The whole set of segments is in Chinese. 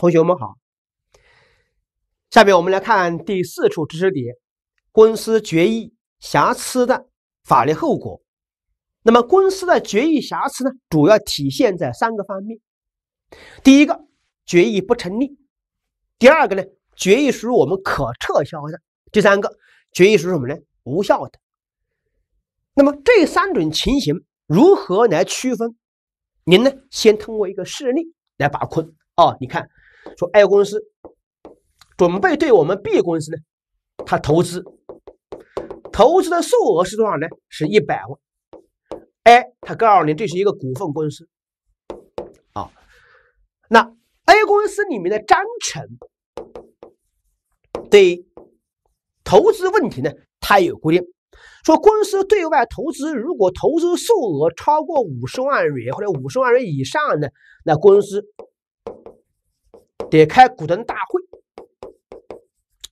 同学们好，下面我们来看第四处知识点：公司决议瑕疵的法律后果。那么，公司的决议瑕疵呢，主要体现在三个方面：第一个，决议不成立；第二个呢，决议属于我们可撤销的；第三个，决议属于什么呢？无效的。那么这三种情形如何来区分？您呢？先通过一个事例来把控。哦，你看。说 A 公司准备对我们 B 公司呢，他投资，投资的数额是多少呢？是一百万。A 他告诉你这是一个股份公司，啊，那 A 公司里面的章程对投资问题呢，它有规定，说公司对外投资如果投资数额超过五十万元或者五十万元以上呢，那公司。得开股东大会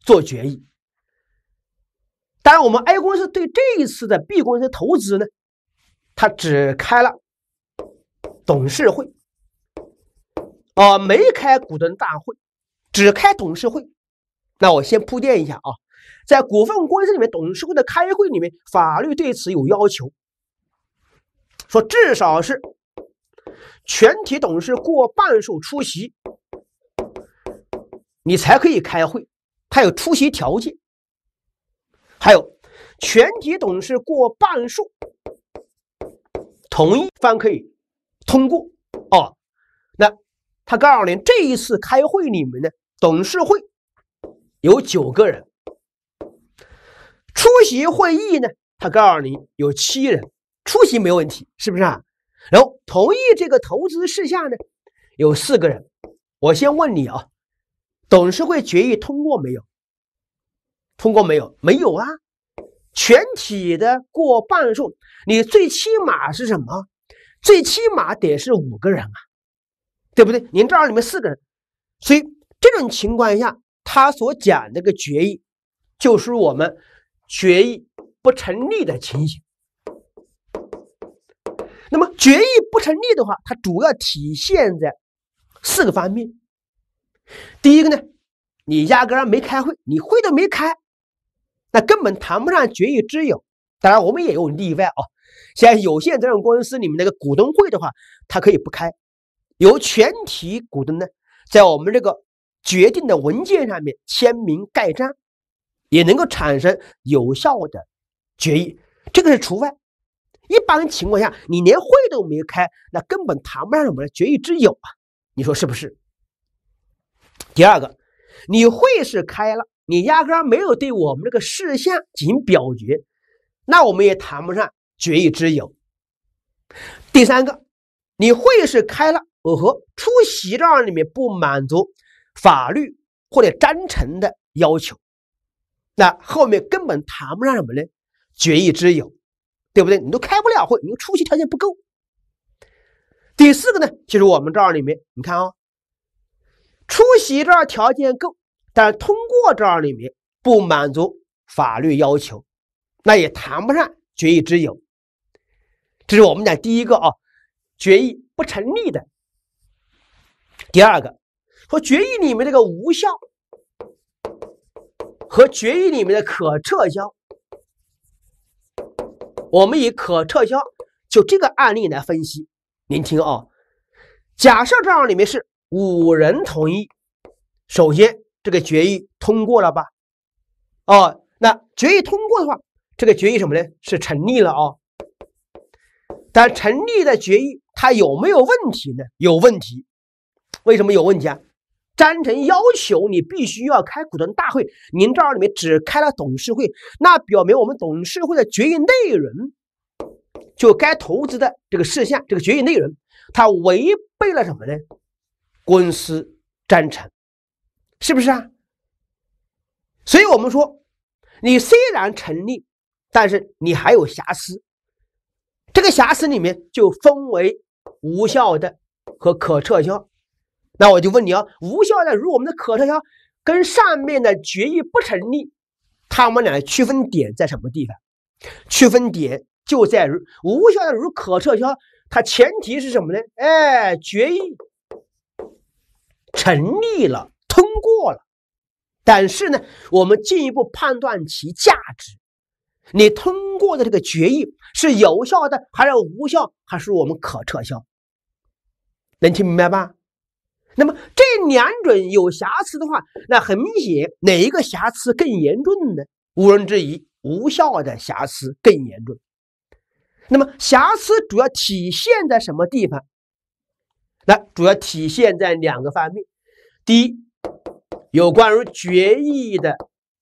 做决议。当然，我们 A 公司对这一次的 B 公司投资呢，它只开了董事会，啊，没开股东大会，只开董事会。那我先铺垫一下啊，在股份公司里面，董事会的开会里面，法律对此有要求，说至少是全体董事过半数出席。你才可以开会，他有出席条件，还有全体董事过半数同意方可以通过。哦，那他告诉你这一次开会，你们呢？董事会有九个人出席会议呢，他告诉你有七人出席没问题，是不是啊？然后同意这个投资事项呢，有四个人。我先问你啊。董事会决议通过没有？通过没有？没有啊！全体的过半数，你最起码是什么？最起码得是五个人啊，对不对？您这儿里面四个人，所以这种情况下，他所讲这个决议就是我们决议不成立的情形。那么决议不成立的话，它主要体现在四个方面。第一个呢，你压根儿没开会，你会都没开，那根本谈不上决议之有。当然，我们也有例外哦，像有限责任公司里面那个股东会的话，它可以不开，由全体股东呢，在我们这个决定的文件上面签名盖章，也能够产生有效的决议。这个是除外。一般情况下，你连会都没开，那根本谈不上什么决议之有啊，你说是不是？第二个，你会是开了，你压根儿没有对我们这个事项进行表决，那我们也谈不上决议之有。第三个，你会是开了，哦呵，出席这里面不满足法律或者章程的要求，那后面根本谈不上什么呢？决议之有，对不对？你都开不了会，你出席条件不够。第四个呢，就是我们这儿里面，你看啊。出席这儿条件够，但通过这儿里面不满足法律要求，那也谈不上决议之有。这是我们讲第一个啊，决议不成立的。第二个，说决议里面这个无效和决议里面的可撤销，我们以可撤销就这个案例来分析。您听啊，假设这样里面是。五人同意，首先这个决议通过了吧？哦，那决议通过的话，这个决议什么呢？是成立了啊。但成立的决议它有没有问题呢？有问题。为什么有问题啊？章程要求你必须要开股东大会，您这儿里面只开了董事会，那表明我们董事会的决议内容，就该投资的这个事项，这个决议内容，它违背了什么呢？公司章程是不是啊？所以我们说，你虽然成立，但是你还有瑕疵。这个瑕疵里面就分为无效的和可撤销。那我就问你啊，无效的果我们的可撤销跟上面的决议不成立，他们俩的区分点在什么地方？区分点就在于无效的如可撤销，它前提是什么呢？哎，决议。成立了，通过了，但是呢，我们进一步判断其价值。你通过的这个决议是有效的，还是无效，还是我们可撤销？能听明白吧？那么这两准有瑕疵的话，那很明显，哪一个瑕疵更严重呢？毋庸置疑，无效的瑕疵更严重。那么瑕疵主要体现在什么地方？那主要体现在两个方面，第一，有关于决议的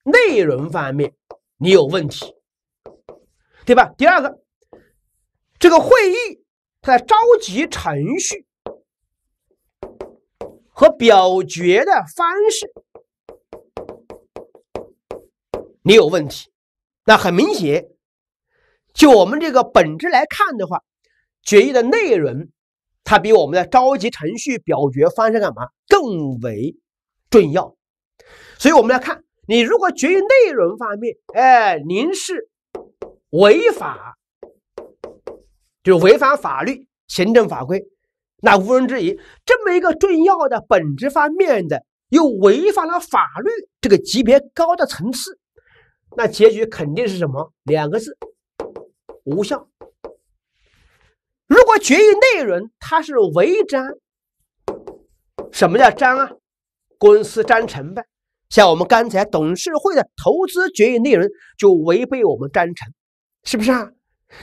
内容方面，你有问题，对吧？第二个，这个会议它的召集程序和表决的方式，你有问题。那很明显，就我们这个本质来看的话，决议的内容。它比我们的召集程序、表决方式干嘛更为重要，所以我们来看，你如果决议内容方面，哎，您是违法，就是违反法律、行政法规，那毋庸置疑，这么一个重要的本质方面的又违反了法律这个级别高的层次，那结局肯定是什么？两个字，无效。如果决议内容它是违章，什么叫章啊？公司章程呗。像我们刚才董事会的投资决议内容就违背我们章程，是不是啊？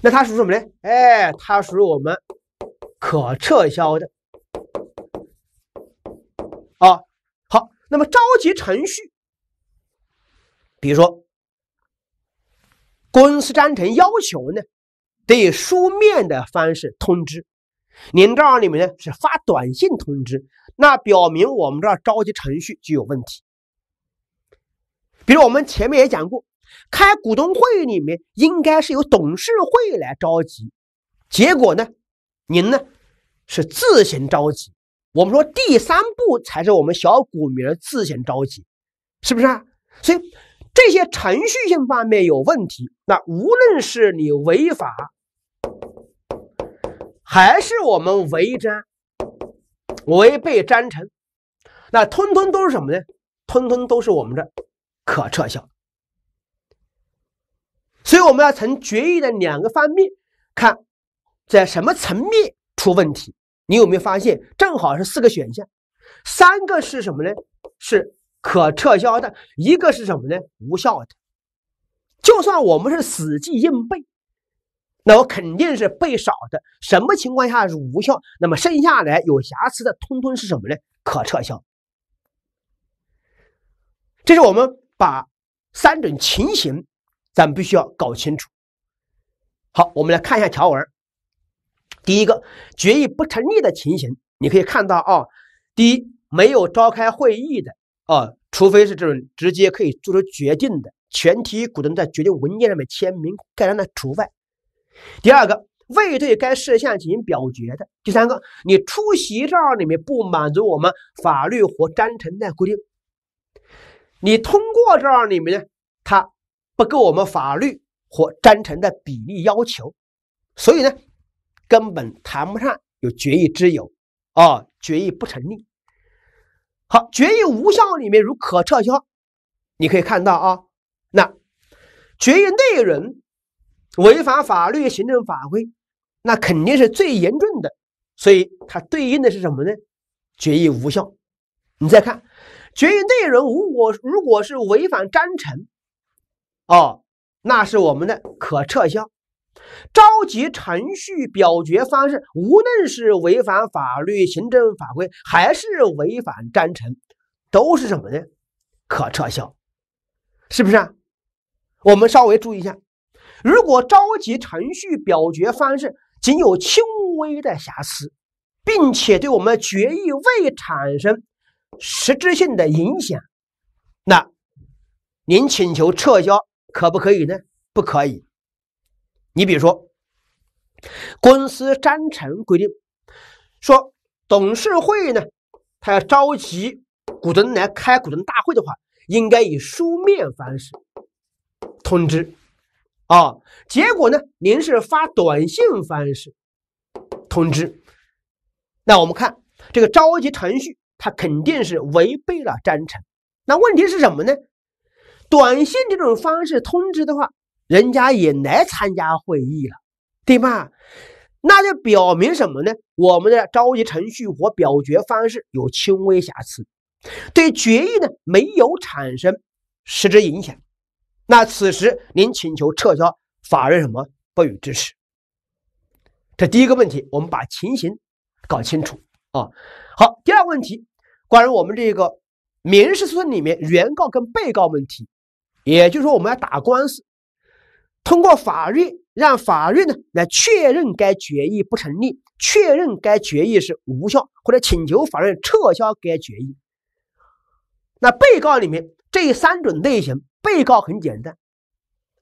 那它属于什么呢？哎，它属于我们可撤销的。啊，好，那么召集程序，比如说公司章程要求呢？得以书面的方式通知，您这儿里面呢是发短信通知，那表明我们这儿召集程序就有问题。比如我们前面也讲过，开股东会里面应该是由董事会来召集，结果呢，您呢是自行召集。我们说第三步才是我们小股民自行召集，是不是啊？所以。这些程序性方面有问题，那无论是你违法，还是我们违章、违背章程，那通通都是什么呢？通通都是我们的可撤销。所以我们要从决议的两个方面看，在什么层面出问题？你有没有发现，正好是四个选项，三个是什么呢？是。可撤销的一个是什么呢？无效的。就算我们是死记硬背，那我肯定是背少的。什么情况下是无效？那么剩下来有瑕疵的，通通是什么呢？可撤销。这是我们把三种情形，咱们必须要搞清楚。好，我们来看一下条文。第一个决议不成立的情形，你可以看到啊，第一没有召开会议的。啊，除非是这种直接可以做出决定的全体股东在决定文件上面签名盖章的除外。第二个，未对该事项进行表决的；第三个，你出席这儿里面不满足我们法律和章程的规定，你通过这儿里面呢，它不够我们法律和章程的比例要求，所以呢，根本谈不上有决议之有啊，决议不成立。好，决议无效里面如可撤销，你可以看到啊，那决议内容违反法律、行政法规，那肯定是最严重的，所以它对应的是什么呢？决议无效。你再看，决议内容如果如果是违反章程，哦，那是我们的可撤销。召集程序、表决方式，无论是违反法律、行政法规，还是违反章程，都是什么呢？可撤销，是不是？我们稍微注意一下，如果召集程序、表决方式仅有轻微的瑕疵，并且对我们决议未产生实质性的影响，那您请求撤销可不可以呢？不可以。你比如说，公司章程规定说，董事会呢，他要召集股东来开股东大会的话，应该以书面方式通知啊。结果呢，您是发短信方式通知，那我们看这个召集程序，它肯定是违背了章程。那问题是什么呢？短信这种方式通知的话。人家也来参加会议了，对吧？那就表明什么呢？我们的召集程序和表决方式有轻微瑕疵，对决议呢没有产生实质影响。那此时您请求撤销法院什么不予支持？这第一个问题，我们把情形搞清楚啊。好，第二个问题，关于我们这个民事诉讼里面原告跟被告问题，也就是说我们要打官司。通过法律，让法律呢来确认该决议不成立，确认该决议是无效，或者请求法院撤销该决议。那被告里面这三种类型，被告很简单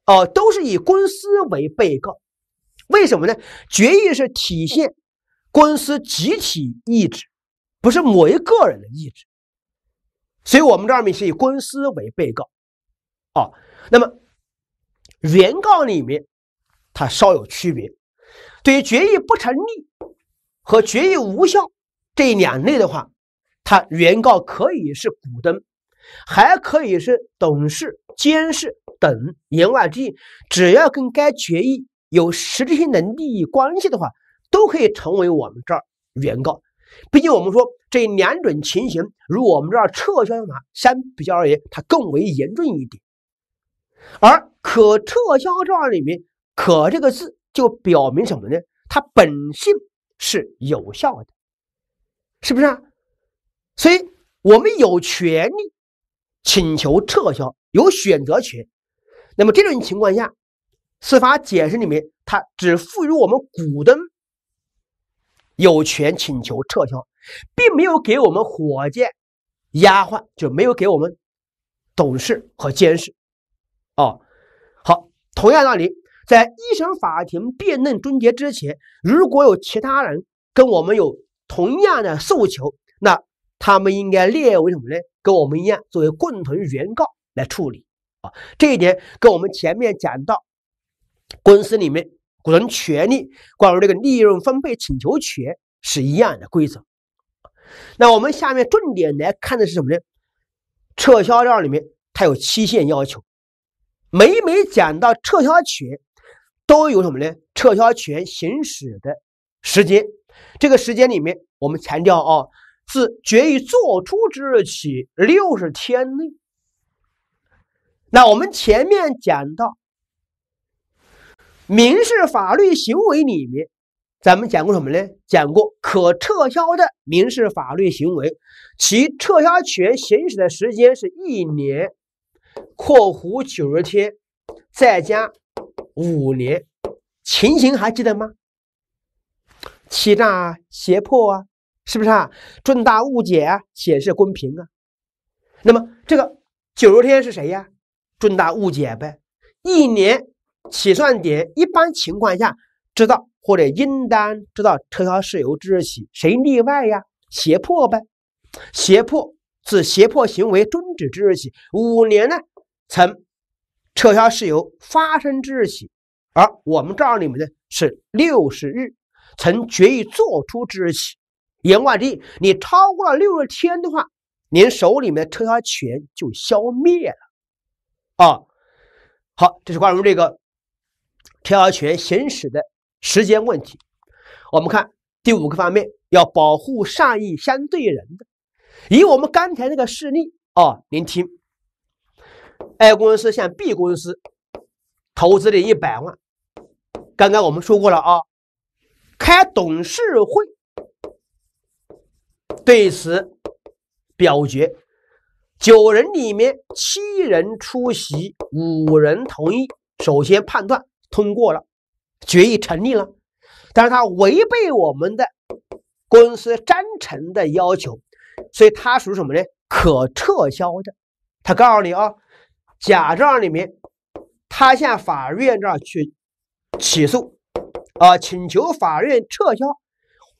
哦，都是以公司为被告。为什么呢？决议是体现公司集体意志，不是某一个人的意志，所以我们这儿面是以公司为被告。哦，那么。原告里面，它稍有区别。对于决议不成立和决议无效这两类的话，它原告可以是股东，还可以是董事、监事等。言外之意，只要跟该决议有实质性的利益关系的话，都可以成为我们这儿原告。毕竟我们说这两种情形，如果我们这儿撤销法相比较而言，它更为严重一点。而可撤销状里面“可”这个字就表明什么呢？它本性是有效的，是不是啊？所以我们有权利请求撤销，有选择权。那么这种情况下，司法解释里面它只赋予我们股东有权请求撤销，并没有给我们伙计、丫鬟就没有给我们董事和监事。哦，好，同样道理，在一审法庭辩论终结之前，如果有其他人跟我们有同样的诉求，那他们应该列为什么呢？跟我们一样，作为共同原告来处理啊。这一点跟我们前面讲到公司里面股东权利关于这个利润分配请求权是一样的规则。那我们下面重点来看的是什么呢？撤销掉里面它有期限要求。每每讲到撤销权，都有什么呢？撤销权行使的时间，这个时间里面，我们强调啊，自决议作出之日起六十天内。那我们前面讲到民事法律行为里面，咱们讲过什么呢？讲过可撤销的民事法律行为，其撤销权行使的时间是一年。括弧九十天，再加五年，情形还记得吗？欺诈啊，胁迫啊，是不是啊？重大误解啊，显示公平啊。那么这个九十天是谁呀？重大误解呗。一年起算点，一般情况下知道或者应当知道撤销事由之日起，谁例外呀？胁迫呗。胁迫自胁迫行为终止之日起五年呢？从撤销事由发生之日起，而我们这儿里面呢是六十日，从决议作出之日起，言外之意，你超过了六十天的话，您手里面的撤销权就消灭了，啊，好，这是关于这个撤销权行使的时间问题。我们看第五个方面，要保护善意相对人的。以我们刚才那个事例，啊，您听。A 公司向 B 公司投资了一百万。刚刚我们说过了啊，开董事会对此表决，九人里面七人出席，五人同意。首先判断通过了，决议成立了。但是他违背我们的公司章程的要求，所以他属于什么呢？可撤销的。他告诉你啊。假账里面，他向法院这儿去起诉，啊，请求法院撤销。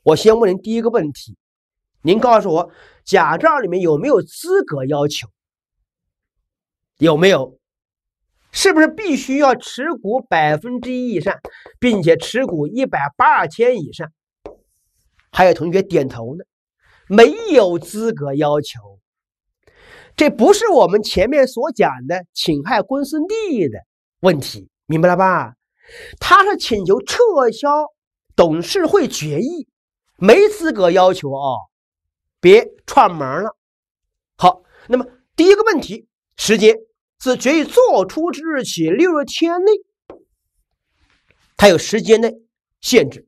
我先问您第一个问题，您告诉我，假账里面有没有资格要求？有没有？是不是必须要持股百分之一以上，并且持股一百八千以上？还有同学点头呢，没有资格要求。这不是我们前面所讲的侵害公司利益的问题，明白了吧？他是请求撤销董事会决议，没资格要求啊，别串门了。好，那么第一个问题，时间自决议作出之日起六十天内，他有时间内限制。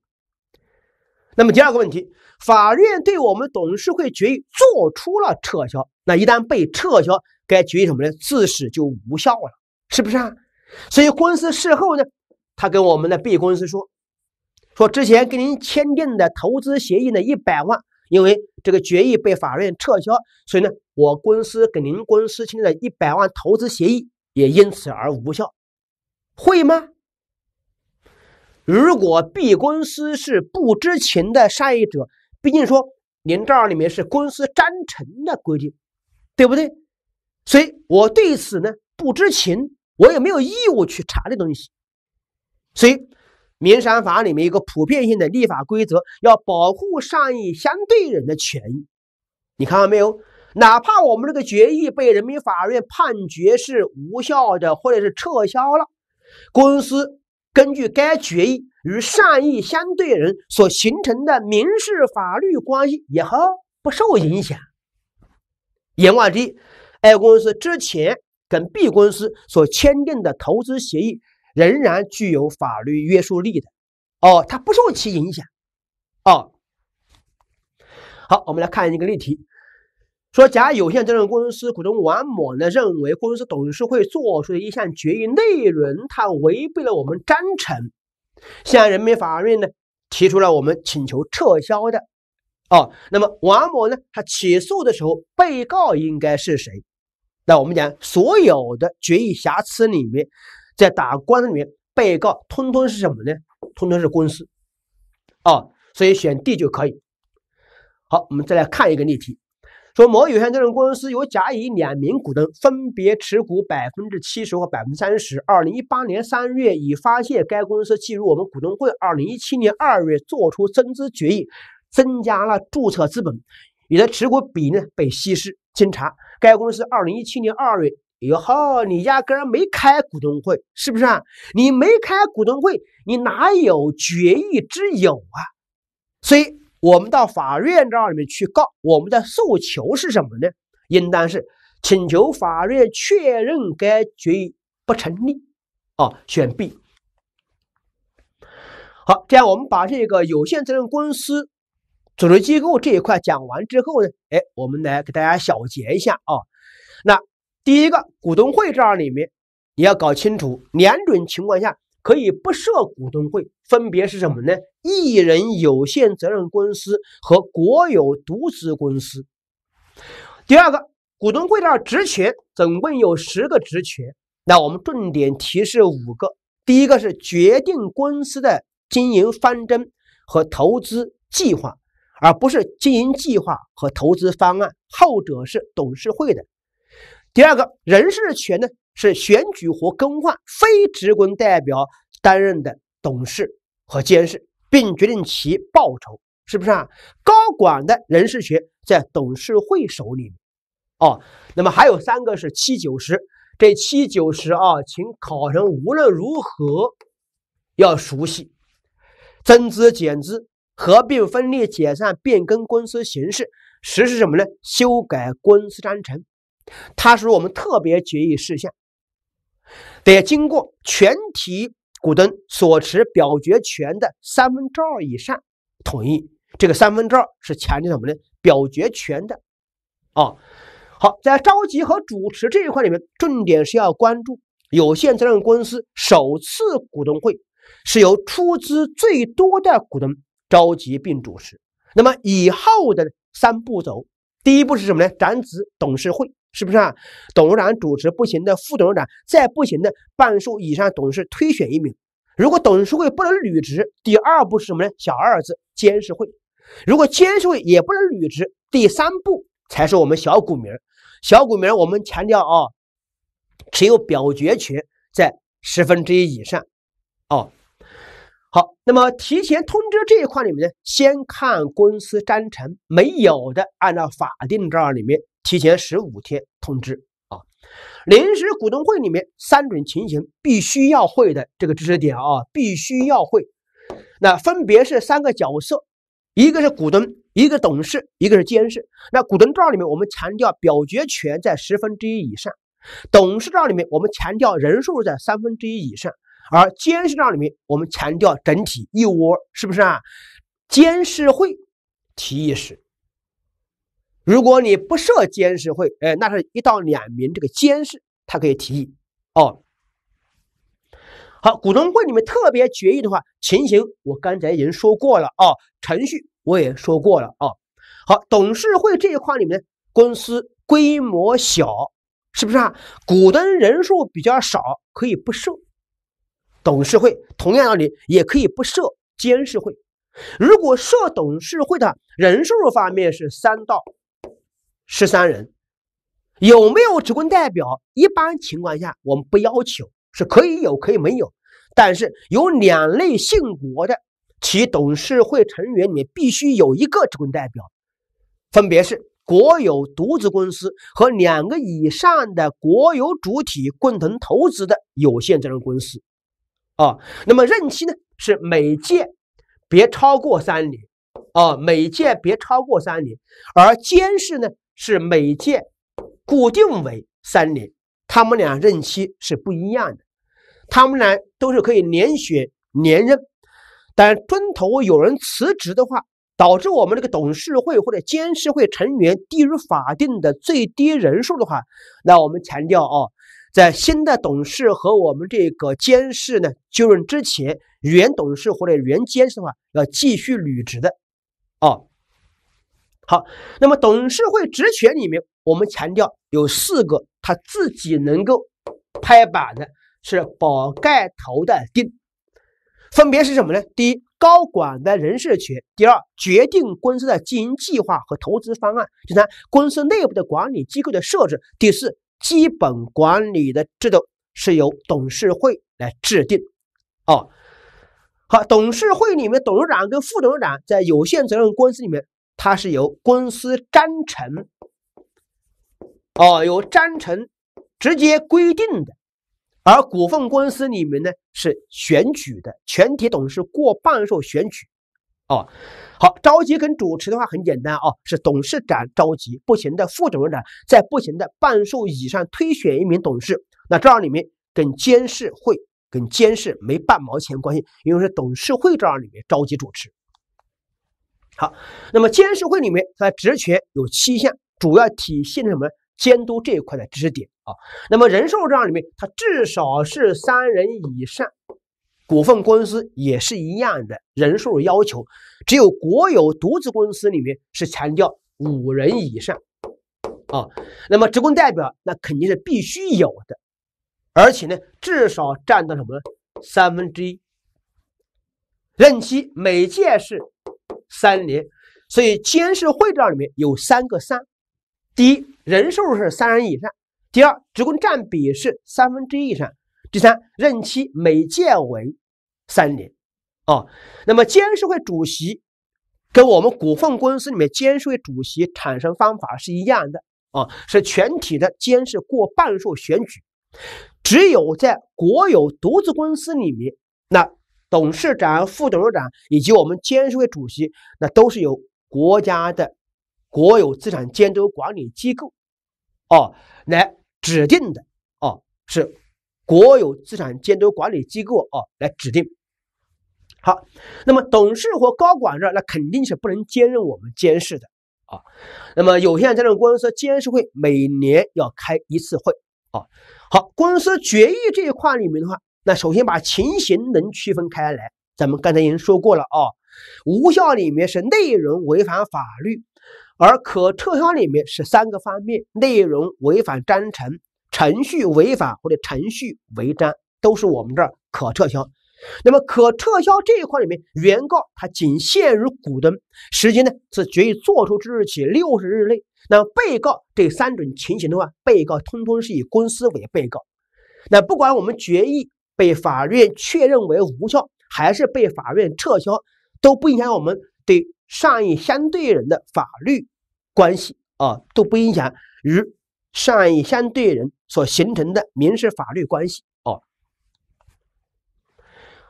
那么第二个问题，法院对我们董事会决议做出了撤销。那一旦被撤销，该决议什么呢？自始就无效了，是不是啊？所以公司事后呢，他跟我们的 B 公司说，说之前跟您签订的投资协议呢一百万，因为这个决议被法院撤销，所以呢，我公司跟您公司签的一百万投资协议也因此而无效，会吗？如果 B 公司是不知情的善意者，毕竟说您这儿里面是公司章程的规定。对不对？所以我对此呢不知情，我也没有义务去查这东西。所以，民商法里面一个普遍性的立法规则，要保护善意相对人的权益。你看到没有？哪怕我们这个决议被人民法院判决是无效的，或者是撤销了，公司根据该决议与善意相对人所形成的民事法律关系也好，不受影响。言外之意，A 公司之前跟 B 公司所签订的投资协议仍然具有法律约束力的，哦，它不受其影响，哦。好，我们来看一个例题，说甲有限责任公司股东王某呢认为公司董事会做出的一项决议内容他违背了我们章程，向人民法院呢提出了我们请求撤销的。哦，那么王某呢？他起诉的时候，被告应该是谁？那我们讲，所有的决议瑕疵里面，在打官司里面，被告通通是什么呢？通通是公司。哦，所以选 D 就可以。好，我们再来看一个例题：说某有限责任公司由甲、乙两名股东分别持股百分之七十和百分之三十。二零一八年三月，已发现该公司进入我们股东会，二零一七年二月作出增资决议。增加了注册资本，你的持股比例被稀释。经查，该公司二零一七年二月哟呵，你压根儿没开股东会，是不是啊？你没开股东会，你哪有决议之有啊？所以，我们到法院这儿里面去告，我们的诉求是什么呢？应当是请求法院确认该决议不成立。啊，选 B。好，这样我们把这个有限责任公司。组织机构这一块讲完之后呢，哎，我们来给大家小结一下啊。那第一个，股东会这儿里面，你要搞清楚两种情况下可以不设股东会，分别是什么呢？一人有限责任公司和国有独资公司。第二个，股东会的职权总共有十个职权，那我们重点提示五个。第一个是决定公司的经营方针和投资计划。而不是经营计划和投资方案，后者是董事会的。第二个人事权呢，是选举或更换非职工代表担任的董事和监事，并决定其报酬，是不是啊？高管的人事权在董事会手里。哦，那么还有三个是七九十，这七九十啊，请考生无论如何要熟悉，增资减资。合并、分立、解散、变更公司形式，实施什么呢？修改公司章程。它是我们特别决议事项，得经过全体股东所持表决权的三分之二以上同意。这个三分之二是强调什么呢？表决权的。啊，好，在召集和主持这一块里面，重点是要关注有限责任公司首次股东会是由出资最多的股东。召集并主持，那么以后的三步走，第一步是什么呢？长子董事会是不是啊？董事长主持不行的，副董事长再不行的，半数以上董事推选一名。如果董事会不能履职，第二步是什么呢？小二子监事会，如果监事会也不能履职，第三步才是我们小股民。小股民，我们强调啊，持有表决权在十分之一以上哦。好，那么提前通知这一块里面呢，先看公司章程没有的，按照法定这里面提前十五天通知啊。临时股东会里面三种情形必须要会的这个知识点啊，必须要会。那分别是三个角色，一个是股东，一个董事，一个是监事。那股东这里面我们强调表决权在十分之一以上，董事这里面我们强调人数在三分之一以上。而监事长里面，我们强调整体一窝，是不是啊？监事会提议时，如果你不设监事会，哎，那是一到两名这个监事，他可以提议。哦，好，股东会里面特别决议的话，情形我刚才已经说过了啊，程序我也说过了啊。好，董事会这一块里面，公司规模小，是不是啊？股东人数比较少，可以不设。董事会同样道理也可以不设监事会。如果设董事会的人数方面是三到十三人，有没有职工代表？一般情况下我们不要求，是可以有可以没有。但是有两类姓国的，其董事会成员里面必须有一个职工代表，分别是国有独资公司和两个以上的国有主体共同投资的有限责任公司。啊，那么任期呢是每届别超过三年，啊，每届别超过三年，而监事呢是每届固定为三年，他们俩任期是不一样的，他们俩都是可以连选连任，但中途有人辞职的话，导致我们这个董事会或者监事会成员低于法定的最低人数的话，那我们强调哦。在新的董事和我们这个监事呢就任之前，原董事或者原监事的话要继续履职的，啊，好，那么董事会职权里面，我们强调有四个他自己能够拍板的是“宝盖头”的定，分别是什么呢？第一，高管的人事权；第二，决定公司的经营计划和投资方案；第三，公司内部的管理机构的设置；第四。基本管理的制度是由董事会来制定，哦，好，董事会里面董事长跟副董事长在有限责任公司里面，它是由公司章程，哦，由章程直接规定的，而股份公司里面呢是选举的，全体董事过半数选举。哦，好，召集跟主持的话很简单啊，是董事长召集不行的，副董事长在不行的半数以上推选一名董事。那这样里面跟监事会跟监事没半毛钱关系，因为是董事会这样里面召集主持。好，那么监事会里面它的职权有七项，主要体现什么监督这一块的知识点啊。那么人寿这样里面，它至少是三人以上。股份公司也是一样的人数要求，只有国有独资公司里面是强调五人以上啊。那么职工代表那肯定是必须有的，而且呢至少占到什么？三分之一。任期每届是三年，所以监事会这里面有三个三：第一，人数是三人以上；第二，职工占比是三分之一以上。第三任期每届为三年，啊，那么监事会主席跟我们股份公司里面监事会主席产生方法是一样的啊，是全体的监事过半数选举。只有在国有独资公司里面，那董事长、副董事长以及我们监事会主席，那都是由国家的国有资产监督管理机构哦来指定的哦，是。国有资产监督管理机构啊，来指定。好，那么董事和高管这那肯定是不能兼任我们监事的啊。那么，有限责任公司监事会每年要开一次会啊。好，公司决议这一块里面的话，那首先把情形能区分开来。咱们刚才已经说过了啊，无效里面是内容违反法律，而可撤销里面是三个方面：内容违反章程。程序违法或者程序违章都是我们这儿可撤销。那么可撤销这一块里面，原告他仅限于股东，时间呢是决议作出之日起六十日内。那被告这三种情形的话，被告通通是以公司为被告。那不管我们决议被法院确认为无效，还是被法院撤销，都不影响我们对善意相对人的法律关系啊，都不影响与。善意相对人所形成的民事法律关系。哦，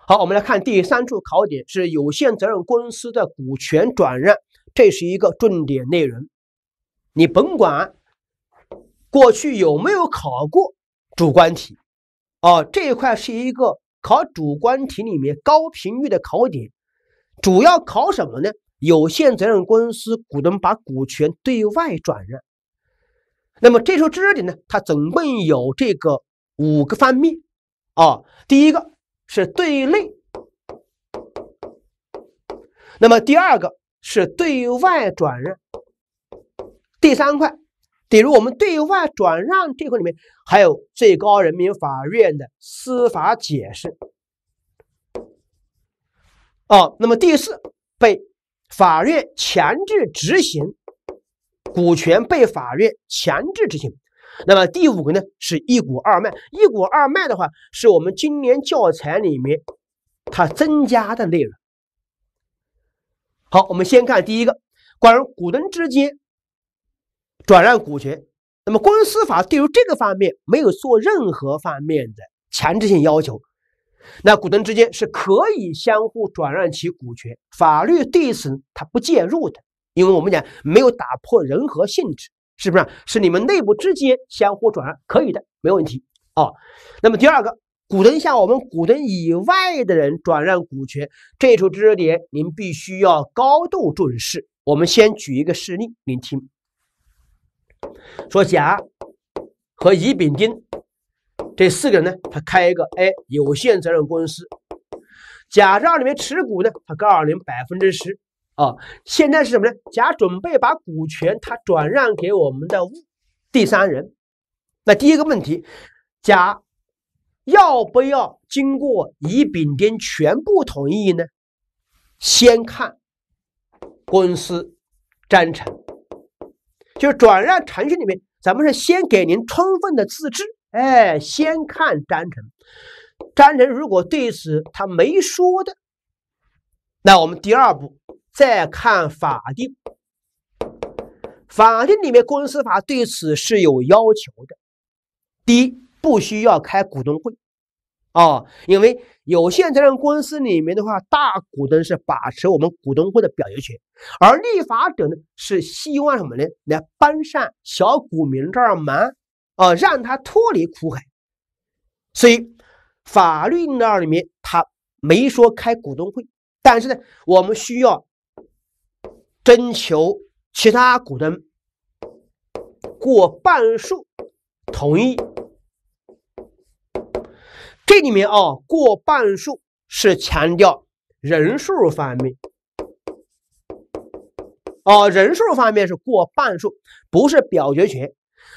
好，我们来看第三处考点是有限责任公司的股权转让，这是一个重点内容。你甭管过去有没有考过主观题，哦，这一块是一个考主观题里面高频率的考点。主要考什么呢？有限责任公司股东把股权对外转让。那么，这时候知识点呢，它总共有这个五个方面啊。第一个是对内，那么第二个是对外转让。第三块，比如我们对外转让这块里面，还有最高人民法院的司法解释啊。那么第四，被法院强制执行。股权被法院强制执行，那么第五个呢是“一股二卖”。一股二卖的话，是我们今年教材里面它增加的内容。好，我们先看第一个，关于股东之间转让股权。那么公司法对于这个方面没有做任何方面的强制性要求，那股东之间是可以相互转让其股权，法律对此它不介入的。因为我们讲没有打破人和性质，是不是？是你们内部之间相互转让可以的，没问题啊。那么第二个，股东向我们股东以外的人转让股权，这处知识点您必须要高度重视。我们先举一个事例，您听。说甲和乙、丙、丁这四个人呢，他开一个哎有限责任公司，甲让里面持股呢，他告诉您百分之十。啊，现在是什么呢？甲准备把股权他转让给我们的第三人，那第一个问题，甲要不要经过乙、丙、丁全部同意呢？先看公司章程，就是转让程序里面，咱们是先给您充分的自治。哎，先看章程，章程如果对此他没说的，那我们第二步。再看法定，法定里面公司法对此是有要求的。第一，不需要开股东会啊，因为有限责任公司里面的话，大股东是把持我们股东会的表决权，而立法者呢是希望什么呢？来帮上小股民这忙啊，让他脱离苦海。所以法律那里面他没说开股东会，但是呢，我们需要。征求其他股东过半数同意，这里面啊，过半数是强调人数方面，啊，人数方面是过半数，不是表决权。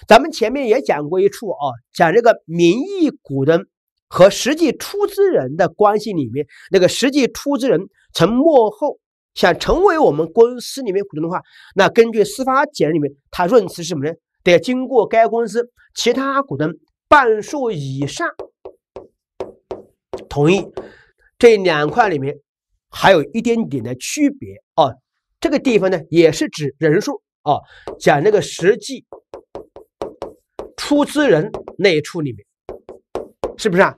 咱们前面也讲过一处啊，讲这个名义股东和实际出资人的关系里面，那个实际出资人从幕后。想成为我们公司里面股东的话，那根据司法解释里面，它润词是什么呢？得经过该公司其他股东半数以上同意。这两块里面还有一点点的区别啊，这个地方呢，也是指人数啊，讲那个实际出资人那一处里面，是不是啊？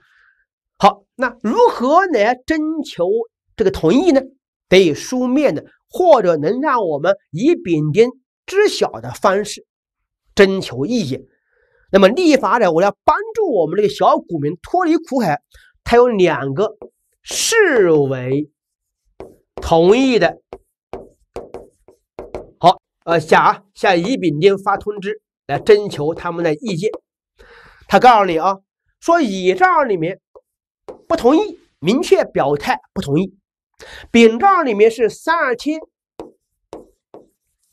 好，那如何来征求这个同意呢？得以书面的或者能让我们以丙丁知晓的方式征求意见。那么立法者，我要帮助我们这个小股民脱离苦海，他有两个视为同意的。好，呃，甲向乙丙丁发通知来征求他们的意见。他告诉你啊，说乙这里面不同意，明确表态不同意。丙账里面是三二天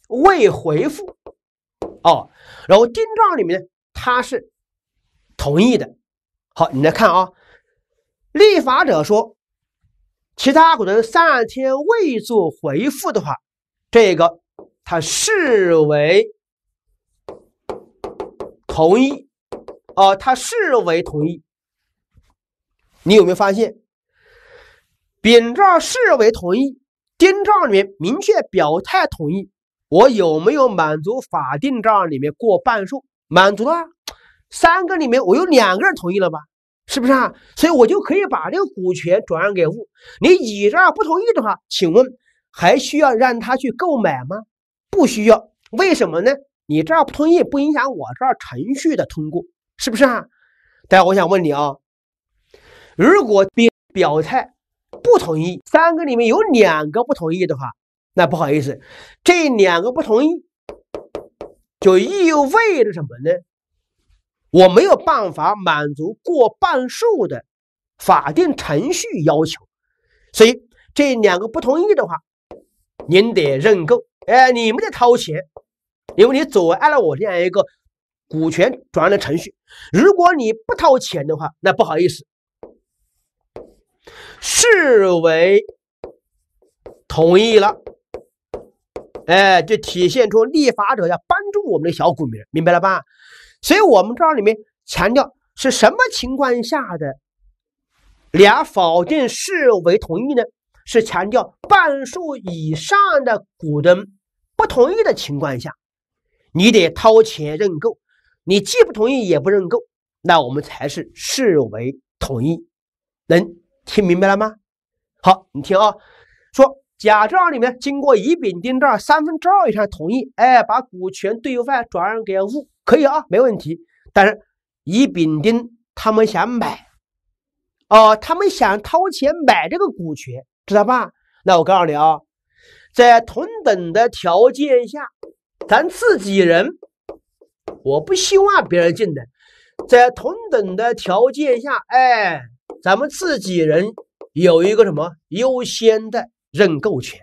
未回复哦，然后丁账里面他是同意的。好，你来看啊，立法者说，其他股东三二天未做回复的话，这个他视为同意啊，他视为同意。你有没有发现？丙这儿视为同意，丁这儿里面明确表态同意，我有没有满足法定章里面过半数？满足了，三个里面我有两个人同意了吧？是不是啊？所以我就可以把这个股权转让给物。你乙这儿不同意的话，请问还需要让他去购买吗？不需要，为什么呢？你这儿不同意不影响我这儿程序的通过，是不是啊？但我想问你啊，如果丙表态。不同意，三个里面有两个不同意的话，那不好意思，这两个不同意就意味着什么呢？我没有办法满足过半数的法定程序要求，所以这两个不同意的话，您得认购，哎，你们得掏钱，因为你阻碍了我这样一个股权转让的程序。如果你不掏钱的话，那不好意思。视为同意了，哎，就体现出立法者要帮助我们的小股民，明白了吧？所以，我们这里面强调是什么情况下的俩否定视为同意呢？是强调半数以上的股东不同意的情况下，你得掏钱认购；你既不同意也不认购，那我们才是视为同意。能。听明白了吗？好，你听啊，说甲账里面经过乙、丙、丁这儿三分之二以上同意，哎，把股权对外转让给戊，可以啊，没问题。但是乙、丙、丁他们想买，哦，他们想掏钱买这个股权，知道吧？那我告诉你啊，在同等的条件下，咱自己人，我不希望别人进的。在同等的条件下，哎。咱们自己人有一个什么优先的认购权。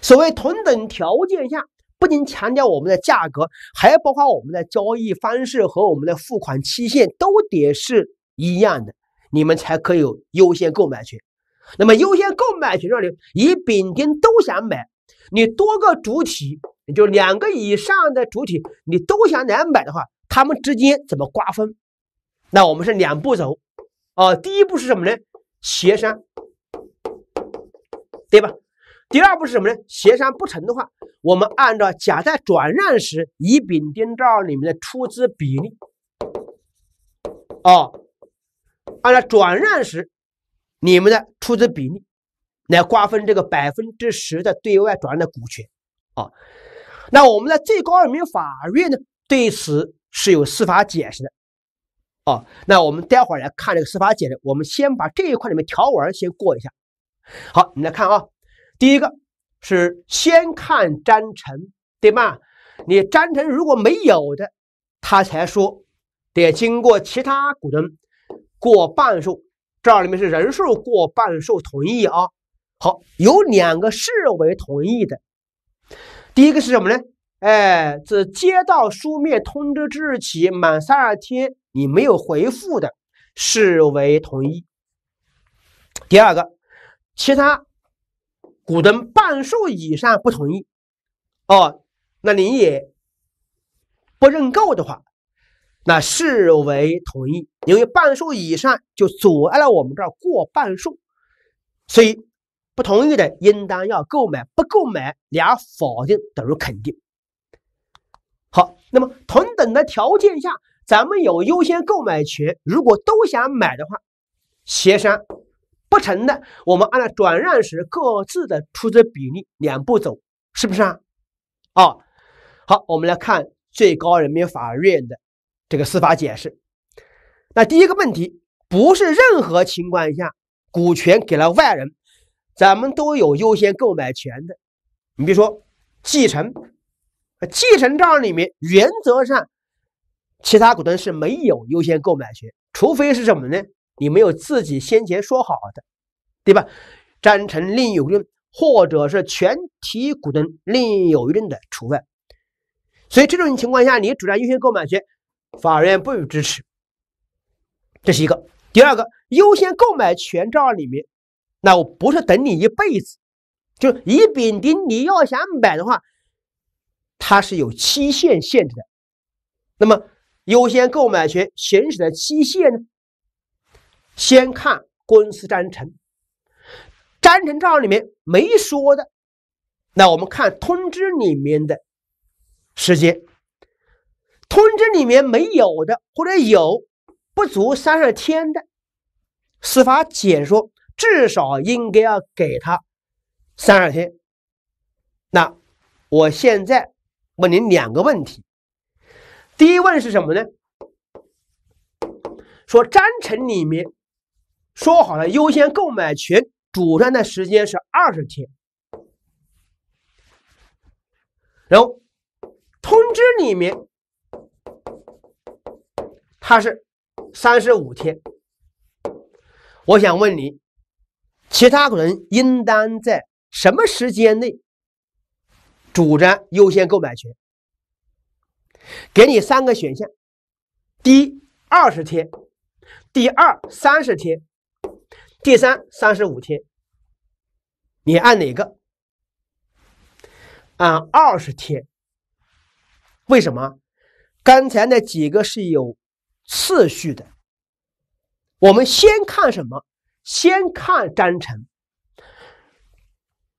所谓同等条件下，不仅强调我们的价格，还包括我们的交易方式和我们的付款期限都得是一样的，你们才可以有优先购买权。那么优先购买权这里，乙、丙、丁都想买，你多个主体，也就两个以上的主体，你都想来买的话，他们之间怎么瓜分？那我们是两步走，啊，第一步是什么呢？协商，对吧？第二步是什么呢？协商不成的话，我们按照甲在转让时乙丙丁照里面的出资比例，哦，按照转让时你们的出资比例来瓜分这个百分之十的对外转让的股权，啊，那我们的最高人民法院呢对此是有司法解释的。哦，那我们待会儿来看这个司法解释。我们先把这一块里面条文先过一下。好，你来看啊，第一个是先看章程，对吧？你章程如果没有的，他才说得经过其他股东过半数。这里面是人数过半数同意啊。好，有两个视为同意的。第一个是什么呢？哎，自接到书面通知之日起满三十天，你没有回复的，视为同意。第二个，其他股东半数以上不同意哦，那你也不认购的话，那视为同意，因为半数以上就阻碍了我们这儿过半数，所以不同意的应当要购买，不购买俩否定等于肯定。那么同等的条件下，咱们有优先购买权。如果都想买的话，协商不成的，我们按照转让时各自的出资比例两步走，是不是啊？啊，好，我们来看最高人民法院的这个司法解释。那第一个问题，不是任何情况下股权给了外人，咱们都有优先购买权的。你比如说继承。继承账里面，原则上其他股东是没有优先购买权，除非是什么呢？你没有自己先前说好的，对吧？章程另有或者是全体股东另有约定的除外。所以这种情况下，你主张优先购买权，法院不予支持。这是一个。第二个，优先购买权账里面，那我不是等你一辈子，就乙丙丁，你要想买的话。它是有期限限制的，那么优先购买权行使的期限呢？先看公司章程，章程照里面没说的，那我们看通知里面的时间，通知里面没有的，或者有不足三十天的，司法解说至少应该要给他三十天，那我现在。问您两个问题，第一问是什么呢？说章程里面说好了优先购买权主张的时间是二十天，然后通知里面它是三十五天。我想问你，其他人应当在什么时间内？主张优先购买权，给你三个选项：第一二十天，第二三十天，第三三十五天。你按哪个？按二十天。为什么？刚才那几个是有次序的。我们先看什么？先看章程。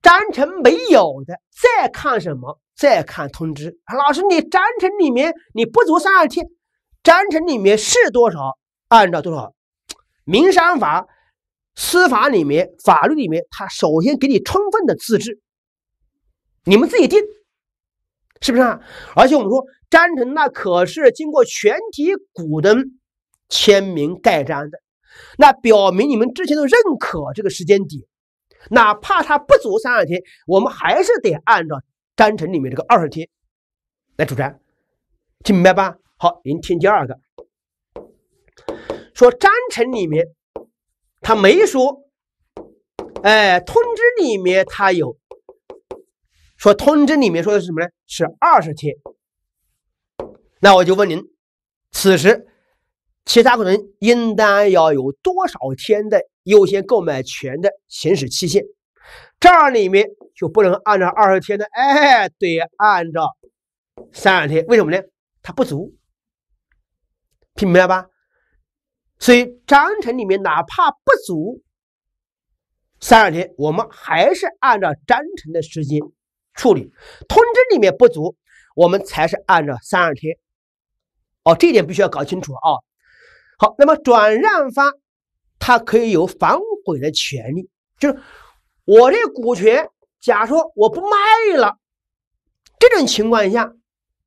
章程没有的。再看什么？再看通知。老师，你章程里面你不足三十天，章程里面是多少？按照多少？民商法、司法里面、法律里面，他首先给你充分的自治，你们自己定，是不是？啊？而且我们说章程那可是经过全体股东签名盖章的，那表明你们之前都认可这个时间点。哪怕他不足三十天，我们还是得按照章程里面这个二十天来主张，听明白吧？好，您听第二个，说章程里面他没说，哎，通知里面他有，说通知里面说的是什么呢？是二十天。那我就问您，此时其他个人应当要有多少天的？优先购买权的行使期限，这里面就不能按照二十天的，哎，得按照三十天，为什么呢？它不足，听明白吧？所以章程里面哪怕不足三十天，我们还是按照章程的时间处理；通知里面不足，我们才是按照三十天。哦，这一点必须要搞清楚啊。好，那么转让方。他可以有反悔的权利，就是我的股权，假如说我不卖了，这种情况下，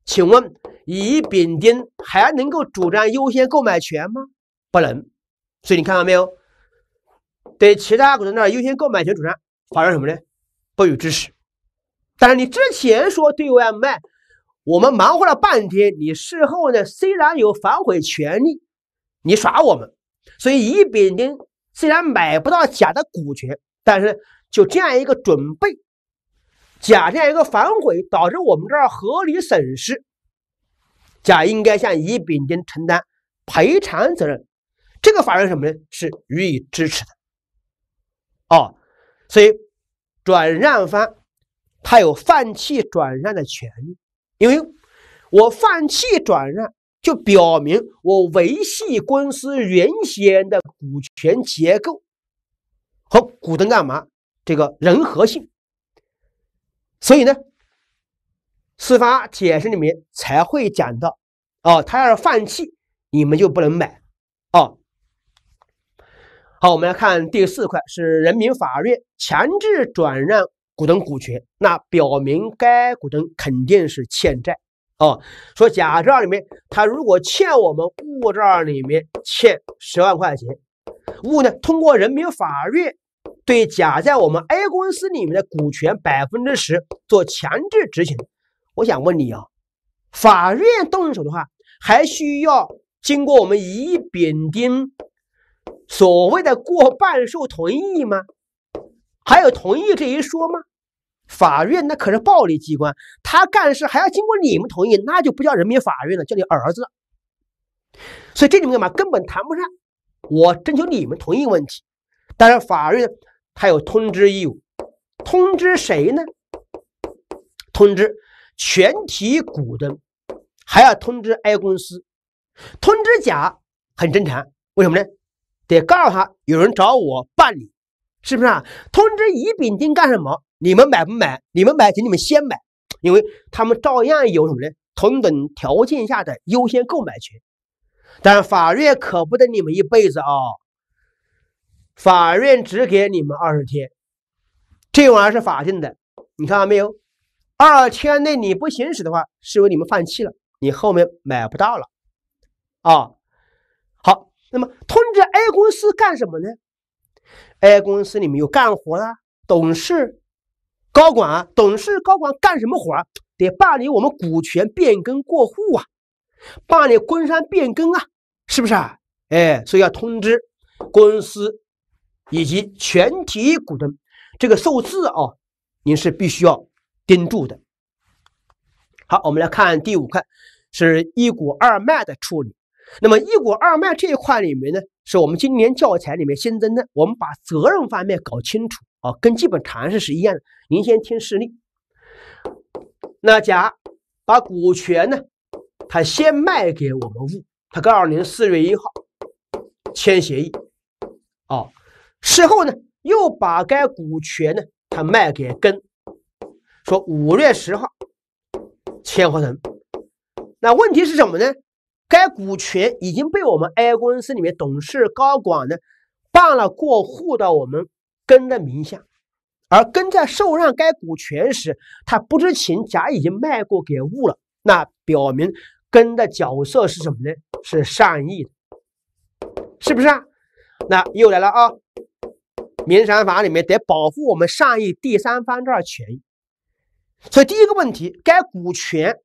请问乙、丙、丁还能够主张优先购买权吗？不能。所以你看到没有？对其他股东那优先购买权主张，法院什么呢？不予支持。但是你之前说对外卖，我们忙活了半天，你事后呢虽然有反悔权利，你耍我们。所以乙丙丁虽然买不到甲的股权，但是就这样一个准备，甲这样一个反悔导致我们这儿合理损失，甲应该向乙丙丁承担赔偿责任，这个法院什么呢？是予以支持的。哦，所以转让方他有放弃转让的权利，因为我放弃转让。就表明我维系公司原先的股权结构和股东干嘛这个人和性，所以呢，司法解释里面才会讲到，哦，他要是放弃，你们就不能买，哦。好，我们来看第四块是人民法院强制转让股东股权，那表明该股东肯定是欠债。哦，说甲这里面，他如果欠我们戊这里面欠十万块钱，戊呢通过人民法院对甲在我们 A 公司里面的股权百分之十做强制执行，我想问你啊，法院动手的话，还需要经过我们乙、丙、丁所谓的过半数同意吗？还有同意这一说吗？法院那可是暴力机关，他干事还要经过你们同意，那就不叫人民法院了，叫你儿子。所以这里面嘛，根本谈不上我征求你们同意问题。当然，法院他有通知义务，通知谁呢？通知全体股东，还要通知 A 公司，通知甲很正常，为什么呢？得告诉他有人找我办理，是不是啊？通知乙、丙、丁干什么？你们买不买？你们买，请你们先买，因为他们照样有什么呢？同等条件下的优先购买权。但法院可不等你们一辈子啊，法院只给你们二十天，这玩意儿是法定的。你看到没有？二天内你不行使的话，视为你们放弃了，你后面买不到了啊。好，那么通知 A 公司干什么呢？A 公司你们又干活啦，董事。高管、董事、高管干什么活儿？得办理我们股权变更过户啊，办理工商变更啊，是不是啊？哎，所以要通知公司以及全体股东，这个数字啊，您是必须要盯住的。好，我们来看第五块，是一股二卖的处理。那么，一股二卖这一块里面呢，是我们今年教材里面新增的。我们把责任方面搞清楚啊，跟基本常识是一样的。您先听事例。那甲把股权呢，他先卖给我们戊，他告诉您四月一号签协议，哦，事后呢又把该股权呢，他卖给庚，说五月十号签合同。那问题是什么呢？该股权已经被我们 A 公司里面董事高管呢办了过户到我们根的名下，而根在受让该股权时他不知情，甲已经卖过给戊了，那表明根的角色是什么呢？是善意，是不是？啊？那又来了啊！民商法里面得保护我们善意第三方的权益，所以第一个问题，该股权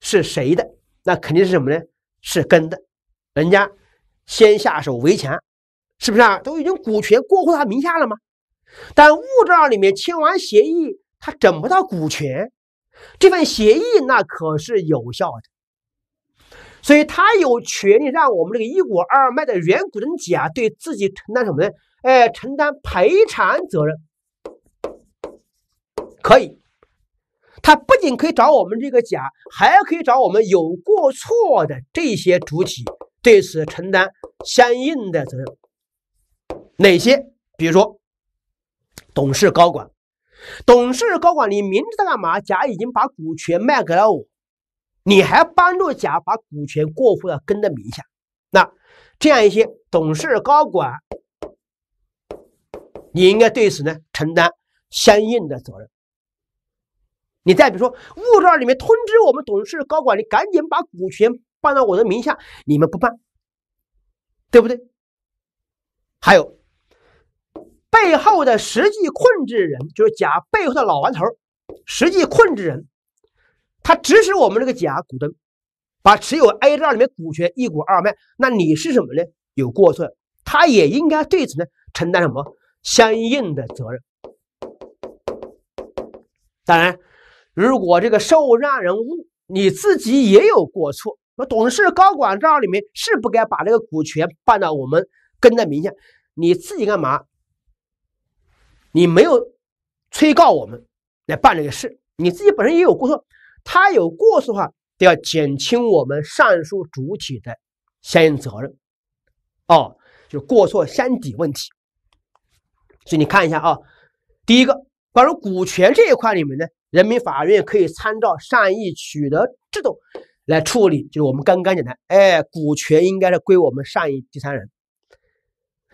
是谁的？那肯定是什么呢？是跟的，人家先下手为强，是不是啊？都已经股权过户他名下了吗？但物证里面签完协议，他整不到股权，这份协议那可是有效的，所以他有权利让我们这个一五二卖的原股东甲对自己承担什么呢？哎，承担赔偿责任，可以。他不仅可以找我们这个甲，还可以找我们有过错的这些主体对此承担相应的责任。哪些？比如说，董事高管，董事高管，你明知道干嘛？甲已经把股权卖给了我，你还帮助甲把股权过户到跟的名下，那这样一些董事高管，你应该对此呢承担相应的责任。你再比如说物证里面通知我们董事高管，你赶紧把股权办到我的名下，你们不办，对不对？还有，背后的实际控制人就是甲背后的老顽头，实际控制人，他指使我们这个甲股东把持有 A 二里面股权一股二卖，那你是什么呢？有过错，他也应该对此呢承担什么相应的责任？当然。如果这个受让人误，你自己也有过错。那董事高管照里面是不该把这个股权办到我们跟在名下。你自己干嘛？你没有催告我们来办这个事，你自己本身也有过错。他有过错的话，都要减轻我们上述主体的相应责任。哦，就过错相抵问题。所以你看一下啊，第一个关于股权这一块里面呢。人民法院可以参照善意取得制度来处理，就是我们刚刚讲的，哎，股权应该是归我们善意第三人。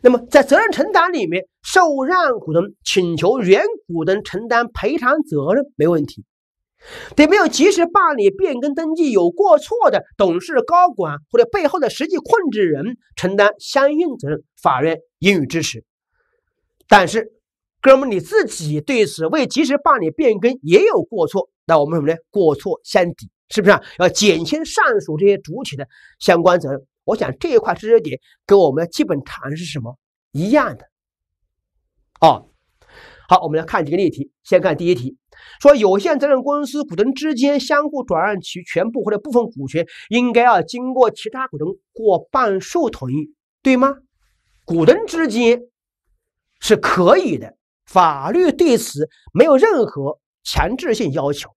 那么在责任承担里面，受让股东请求原股东承担赔偿责任没问题，对没有及时办理变更登记有过错的董事、高管或者背后的实际控制人承担相应责任，法院应予支持。但是，哥们你自己对此未及时办理变更也有过错，那我们什么呢？过错相抵，是不是啊？要减轻上述这些主体的相关责任？我想这一块知识点跟我们的基本常识是什么一样的？哦，好，我们来看几个例题。先看第一题，说有限责任公司股东之间相互转让其全部或者部分股权，应该要经过其他股东过半数同意，对吗？股东之间是可以的。法律对此没有任何强制性要求，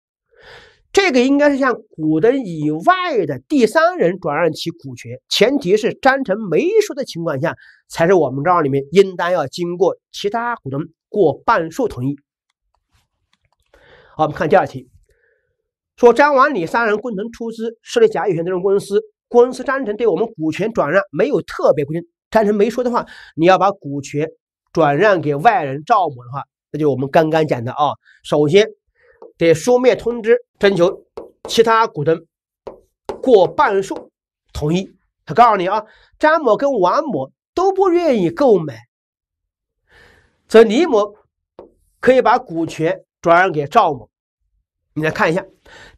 这个应该是向股东以外的第三人转让其股权，前提是章程没说的情况下，才是我们这儿里面应当要经过其他股东过半数同意。好，我们看第二题，说张王李三人共同出资设立甲有限责任公司，公司章程对我们股权转让没有特别规定，章程没说的话，你要把股权。转让给外人赵某的话，那就我们刚刚讲的啊，首先得书面通知，征求其他股东过半数同意。他告诉你啊，张某跟王某都不愿意购买，则李某可以把股权转让给赵某。你来看一下，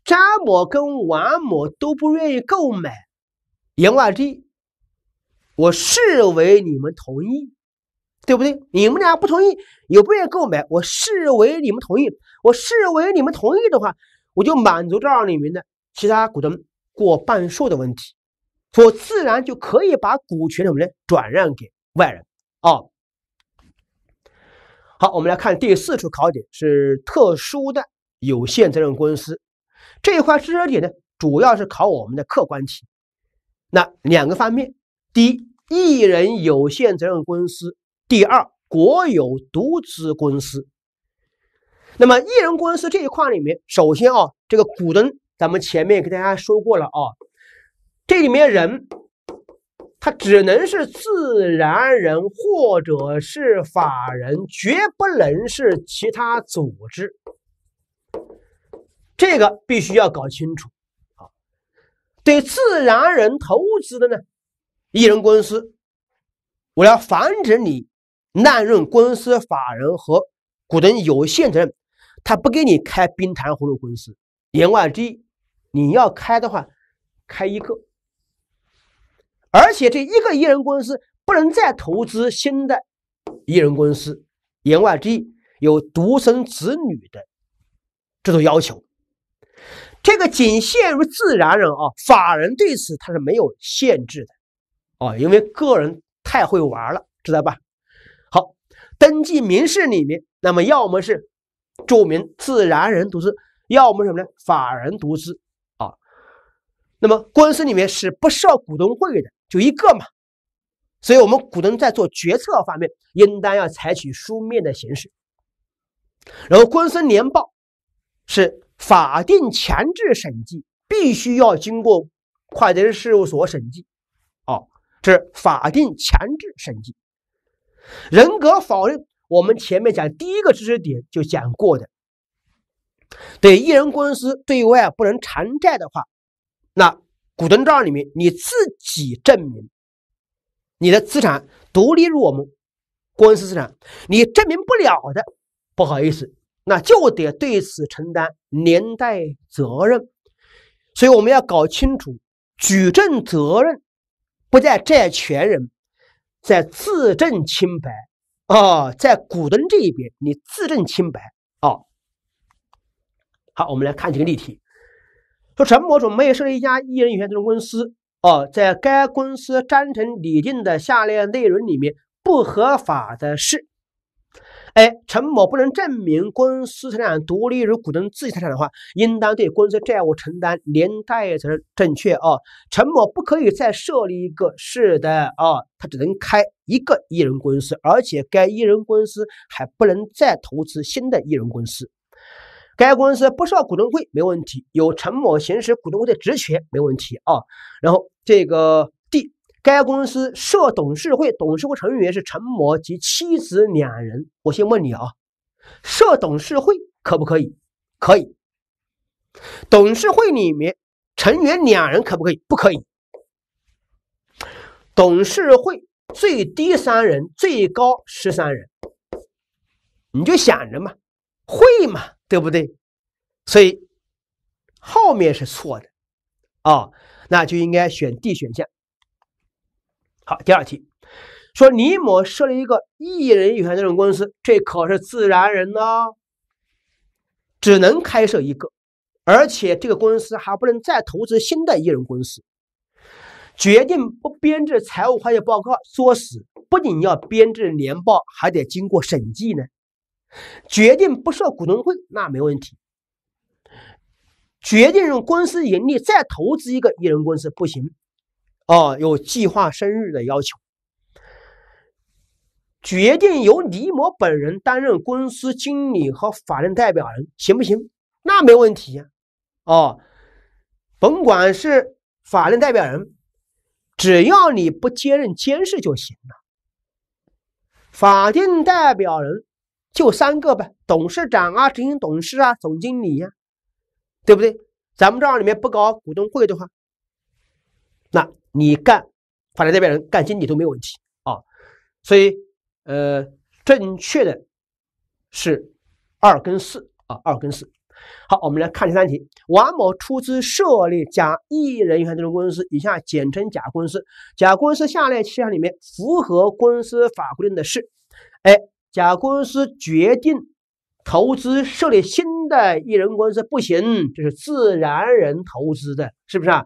张某跟王某都不愿意购买，言外之意，我视为你们同意。对不对？你们俩不同意，有不愿意购买，我视为你们同意。我视为你们同意的话，我就满足这样你们的其他股东过半数的问题，我自然就可以把股权什么呢转让给外人啊。好，我们来看第四处考点是特殊的有限责任公司这一块知识点呢，主要是考我们的客观题，那两个方面，第一，一人有限责任公司。第二，国有独资公司。那么，一人公司这一块里面，首先啊，这个股东，咱们前面给大家说过了啊，这里面人他只能是自然人或者是法人，绝不能是其他组织。这个必须要搞清楚啊。对自然人投资的呢，一人公司，我要防止你。滥用公司法人和股东有限责任，他不给你开冰糖葫芦公司。言外之意，你要开的话，开一个，而且这一个一人公司不能再投资新的一人公司。言外之意，有独生子女的制度要求，这个仅限于自然人啊，法人对此他是没有限制的啊，因为个人太会玩了，知道吧？登记民事里面，那么要么是注明自然人独资，要么什么呢？法人独资啊。那么公司里面是不设股东会的，就一个嘛。所以，我们股东在做决策方面，应当要采取书面的形式。然后，公司年报是法定强制审计，必须要经过会计师事务所审计啊，这是法定强制审计。人格否认，我们前面讲第一个知识点就讲过的。对艺人公司对外不能偿债的话，那股东账里面你自己证明你的资产独立于我们公司资产，你证明不了的，不好意思，那就得对此承担连带责任。所以我们要搞清楚，举证责任不在债权人。在自证清白啊，在股东这一边，你自证清白啊。好，我们来看几个例题。说陈某准备设立一家一人有限责任公司，哦，在该公司章程拟定的下列内容里面，不合法的是。哎，陈某不能证明公司财产独立于股东自己财产的话，应当对公司债务承担连带责任。正确啊，陈某不可以再设立一个，是的啊，他只能开一个一人公司，而且该一人公司还不能再投资新的一人公司。该公司不设股东会，没问题，由陈某行使股东会的职权，没问题啊。然后这个。该公司设董事会，董事会成员是陈某及妻子两人。我先问你啊，设董事会可不可以？可以。董事会里面成员两人可不可以？不可以。董事会最低三人，最高十三人。你就想着嘛，会嘛，对不对？所以后面是错的啊，那就应该选 D 选项。好，第二题说李某设立一个一人有限责任公司，这可是自然人呢，只能开设一个，而且这个公司还不能再投资新的一人公司。决定不编制财务会计报告作死，不仅要编制年报，还得经过审计呢。决定不设股东会，那没问题。决定用公司盈利再投资一个一人公司，不行。哦，有计划生育的要求，决定由李某本人担任公司经理和法人代表人，行不行？那没问题呀。哦，甭管是法人代表人，只要你不接任监事就行了。法定代表人就三个呗，董事长啊，执行董事啊，总经理呀，对不对？咱们这儿里面不搞股东会的话。那你干，法定代表人干经理都没有问题啊，所以，呃，正确的是二跟四啊，二跟四。好，我们来看第三题。王某出资设立甲一人有限责任公司，以下简称甲公司。甲公司下列事项里面符合公司法规定的是：A. 甲公司决定投资设立新的一人公司，不行，这是自然人投资的，是不是啊？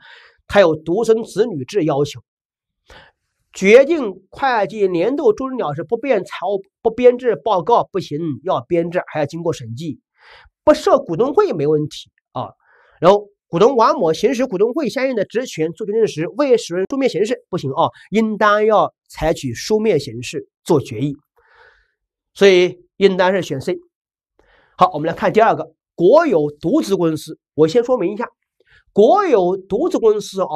还有独生子女制要求，决定会计年度终了是不编财务不编制报告不行，要编制还要经过审计，不设股东会没问题啊。然后股东王某行使股东会相应的职权做决定时未使用书面形式不行啊，应当要采取书面形式做决议。所以应当是选 C。好，我们来看第二个国有独资公司，我先说明一下。国有独资公司啊，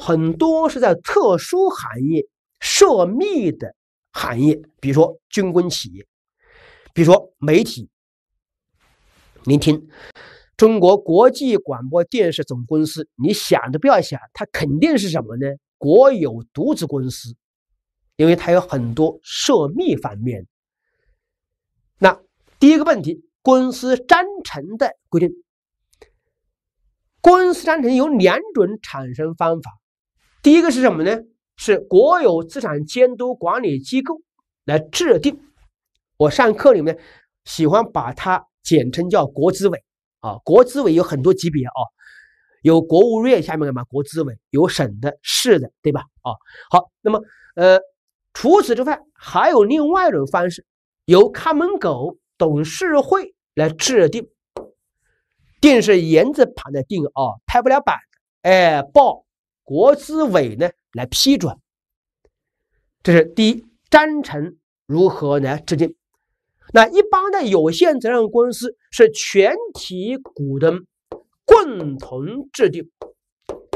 很多是在特殊行业涉密的行业，比如说军工企业，比如说媒体。您听，中国国际广播电视总公司，你想都不要想，它肯定是什么呢？国有独资公司，因为它有很多涉密方面。那第一个问题，公司章程的规定。公司章程有两种产生方法，第一个是什么呢？是国有资产监督管理机构来制定。我上课里面喜欢把它简称叫国资委啊，国资委有很多级别啊，有国务院下面的嘛，国资委有省的、市的，对吧？啊，好，那么呃，除此之外还有另外一种方式，由看门狗董事会来制定。定是言字旁的定啊，拍不了板，哎，报国资委呢来批准，这是第一章程如何来制定？那一般的有限责任公司是全体股东共同制定，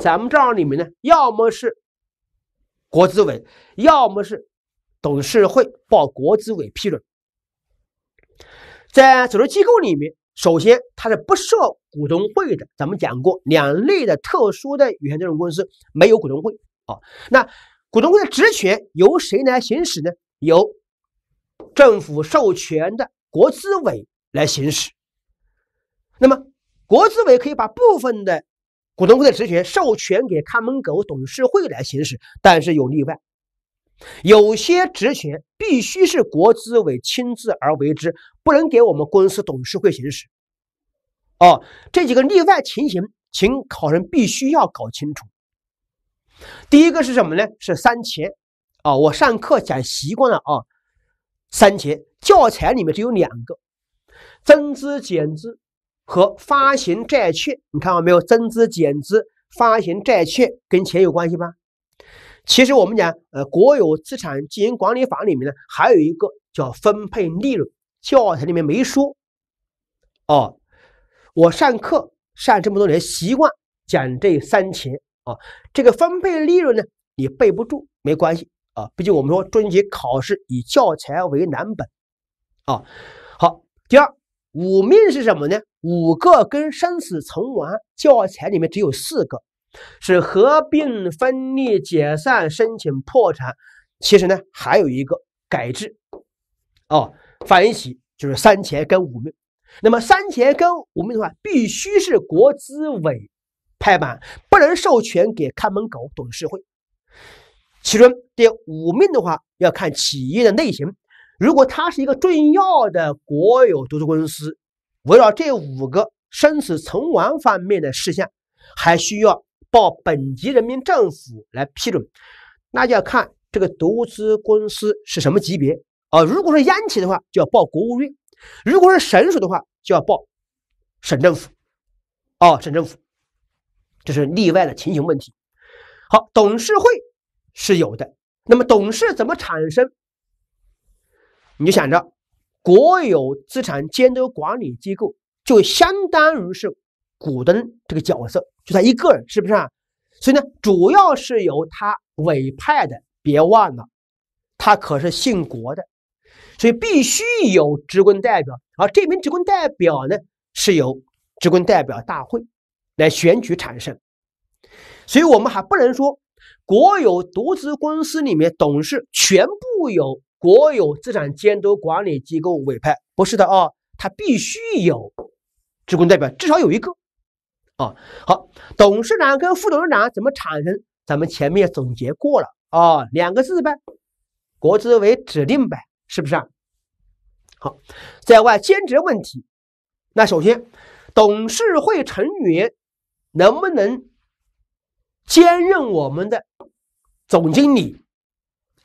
咱们这儿里面呢，要么是国资委，要么是董事会报国资委批准。在组织机构里面，首先它是不设。股东会的，咱们讲过两类的特殊的有限责任公司没有股东会啊。那股东会的职权由谁来行使呢？由政府授权的国资委来行使。那么国资委可以把部分的股东会的职权授权给看门狗董事会来行使，但是有例外，有些职权必须是国资委亲自而为之，不能给我们公司董事会行使。哦，这几个例外情形，请考生必须要搞清楚。第一个是什么呢？是三钱。啊，我上课讲习惯了啊，三钱。教材里面只有两个，增资减资和发行债券。你看到没有？增资减资、发行债券跟钱有关系吧？其实我们讲，呃，国有资产经营管理法里面呢，还有一个叫分配利润，教材里面没说。哦。我上课上这么多年，习惯讲这三钱啊，这个分配利润呢，你背不住没关系啊，毕竟我们说中级考试以教材为蓝本啊。好，第二五命是什么呢？五个跟生死存亡，教材里面只有四个，是合并、分立、解散、申请破产，其实呢还有一个改制啊。反一起就是三钱跟五命。那么三钱跟五命的话，必须是国资委拍板，不能授权给看门狗董事会。其中第五命的话，要看企业的类型。如果它是一个重要的国有独资公司，围绕这五个生死存亡方面的事项，还需要报本级人民政府来批准。那就要看这个独资公司是什么级别啊？如果说央企的话，就要报国务院。如果是省属的话，就要报省政府，哦，省政府，这是例外的情形问题。好，董事会是有的，那么董事怎么产生？你就想着，国有资产监督管理机构就相当于是股东这个角色，就他一个人，是不是啊？所以呢，主要是由他委派的，别忘了，他可是姓国的。所以必须有职工代表，而这名职工代表呢，是由职工代表大会来选举产生。所以，我们还不能说国有独资公司里面董事全部由国有资产监督管理机构委派，不是的啊，他必须有职工代表，至少有一个啊。好，董事长跟副董事长怎么产生？咱们前面总结过了啊，两个字呗，国资委指定呗。是不是啊？好，在外兼职问题，那首先，董事会成员能不能兼任我们的总经理？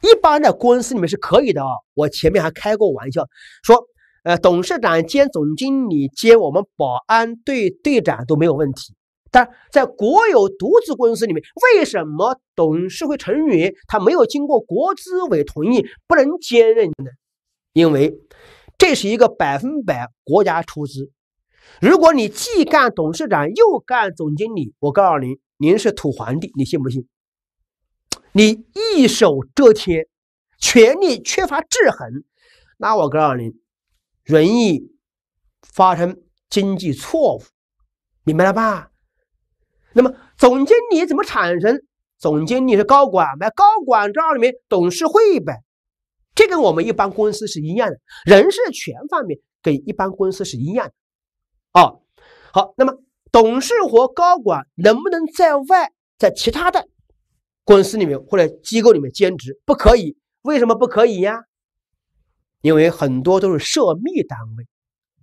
一般的公司里面是可以的啊。我前面还开过玩笑说，呃，董事长兼总经理兼我们保安队队长都没有问题。但在国有独资公司里面，为什么董事会成员他没有经过国资委同意不能兼任呢？因为这是一个百分百国家出资。如果你既干董事长又干总经理，我告诉您，您是土皇帝，你信不信？你一手遮天，权力缺乏制衡，那我告诉您，容易发生经济错误，明白了吧？那么总经理怎么产生？总经理是高管呗，高管这里面董事会呗，这跟我们一般公司是一样的。人事权方面跟一般公司是一样的。哦，好，那么董事和高管能不能在外在其他的公司里面或者机构里面兼职？不可以，为什么不可以呀？因为很多都是涉密单位。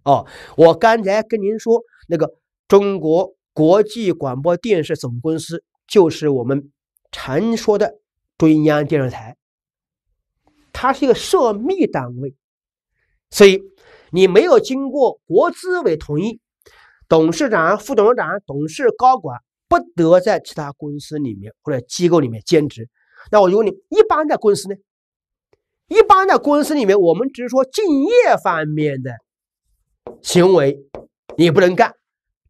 哦，我刚才跟您说那个中国。国际广播电视总公司就是我们常说的中央电视台，它是一个涉密单位，所以你没有经过国资委同意，董事长、副董事长、董事、高管不得在其他公司里面或者机构里面兼职。那我就问你，一般的公司呢？一般的公司里面，我们只是说敬业方面的行为，你不能干。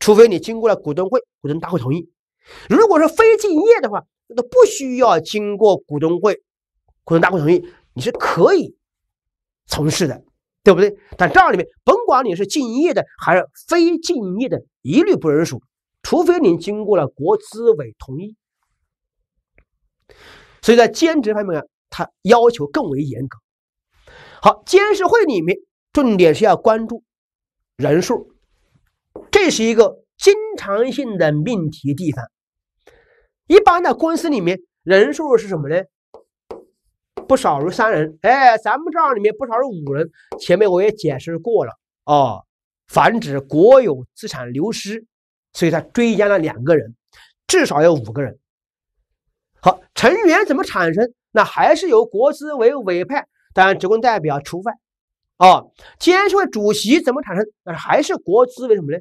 除非你经过了股东会、股东大会同意，如果说非经营业的话，那都不需要经过股东会、股东大会同意，你是可以从事的，对不对？但这里面，甭管你是经营业的还是非经营业的，一律不认输，除非你经过了国资委同意。所以在兼职方面啊，它要求更为严格。好，监事会里面重点是要关注人数。这是一个经常性的命题地方。一般的公司里面人数是什么呢？不少于三人。哎，咱们这儿里面不少于五人。前面我也解释过了啊，防止国有资产流失，所以他追加了两个人，至少要五个人。好，成员怎么产生？那还是由国资委委派，当然职工代表除外。啊，监事会主席怎么产生？那还是国资委什么呢？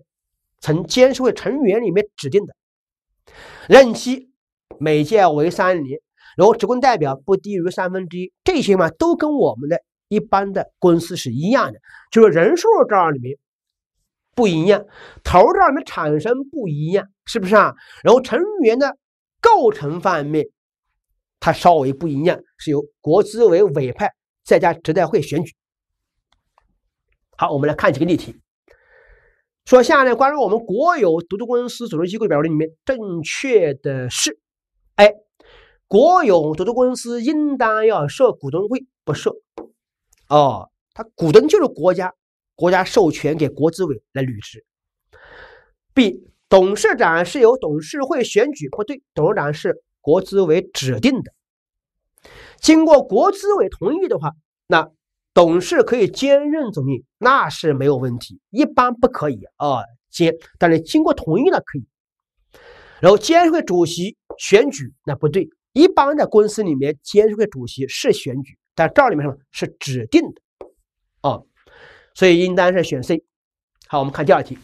从监事会成员里面指定的，任期每届为三年。然后职工代表不低于三分之一，这些嘛都跟我们的一般的公司是一样的，就是人数这儿里面不一样，头这儿里面产生不一样，是不是啊？然后成员的构成方面，它稍微不一样，是由国资委委派，再加职代会选举。好，我们来看几个例题。说下列关于我们国有独资公司组织机构表里面正确的是：A. 国有独资公司应当要设股东会，不设。哦，它股东就是国家，国家授权给国资委来履职。B. 董事长是由董事会选举，不对，董事长是国资委指定的，经过国资委同意的话，那。董事可以兼任总经，那是没有问题，一般不可以啊兼，但是经过同意呢可以。然后监事会主席选举那不对，一般的公司里面监事会主席是选举，但这里面什么是指定的啊，所以应当是选 C。好，我们看第二题，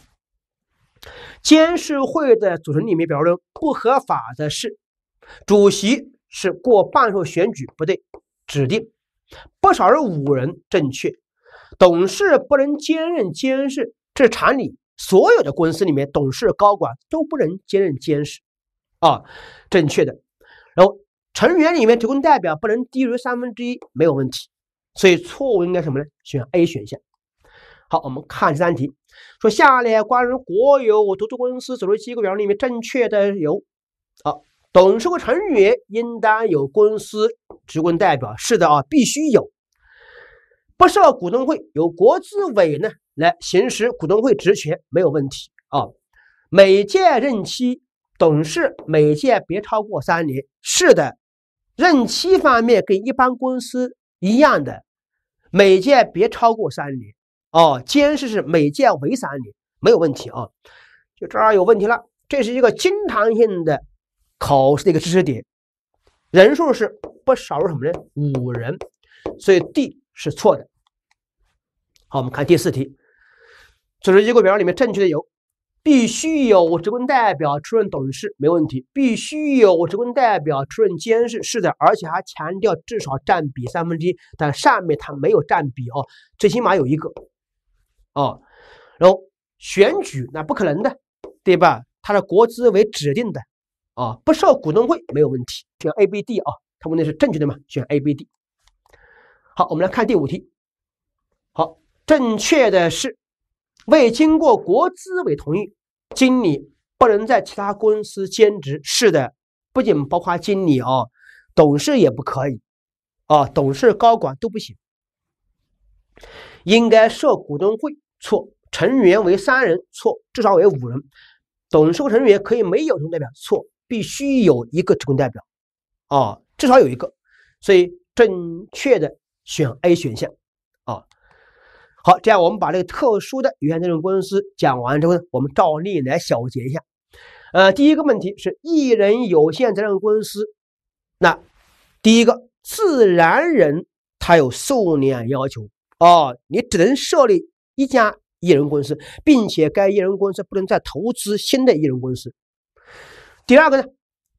监事会的组成里面，表示不合法的是，主席是过半数选举不对，指定。不少于五人正确，董事不能兼任监事，这是常理，所有的公司里面董事高管都不能兼任监事，啊，正确的。然后成员里面职工代表不能低于三分之一，没有问题。所以错误应该什么呢？选 A 选项。好，我们看第三题，说下列关于国有独资公司组织机构表里面正确的有，好，董事会成员应当有公司。职工代表是的啊，必须有。不设股东会，由国资委呢来行使股东会职权，没有问题啊。每届任期董事每届别超过三年，是的，任期方面跟一般公司一样的，每届别超过三年哦。监事是每届为三年，没有问题啊。就这儿有问题了，这是一个经常性的考试的一个知识点。人数是不少于什么呢？五人，所以 D 是错的。好，我们看第四题，组织机构表里面正确的有，必须有职工代表出任董事，没问题；必须有职工代表出任监事，是的，而且还强调至少占比三分之一，但上面它没有占比哦，最起码有一个哦。然后选举那不可能的，对吧？它的国资为指定的。啊，不设股东会没有问题，选 A、B、D 啊。他问的是正确的嘛，选 A、B、D。好，我们来看第五题。好，正确的是未经过国资委同意，经理不能在其他公司兼职。是的，不仅包括经理啊，董事也不可以啊，董事高管都不行。应该设股东会，错。成员为三人，错，至少为五人。董事会成员可以没有人代表，错。必须有一个职工代表，啊，至少有一个，所以正确的选 A 选项，啊，好，这样我们把这个特殊的有限责任公司讲完之后呢，我们照例来小结一下，呃，第一个问题是一人有限责任公司，那第一个自然人他有数量要求，啊，你只能设立一家一人公司，并且该一人公司不能再投资新的一人公司。第二个呢，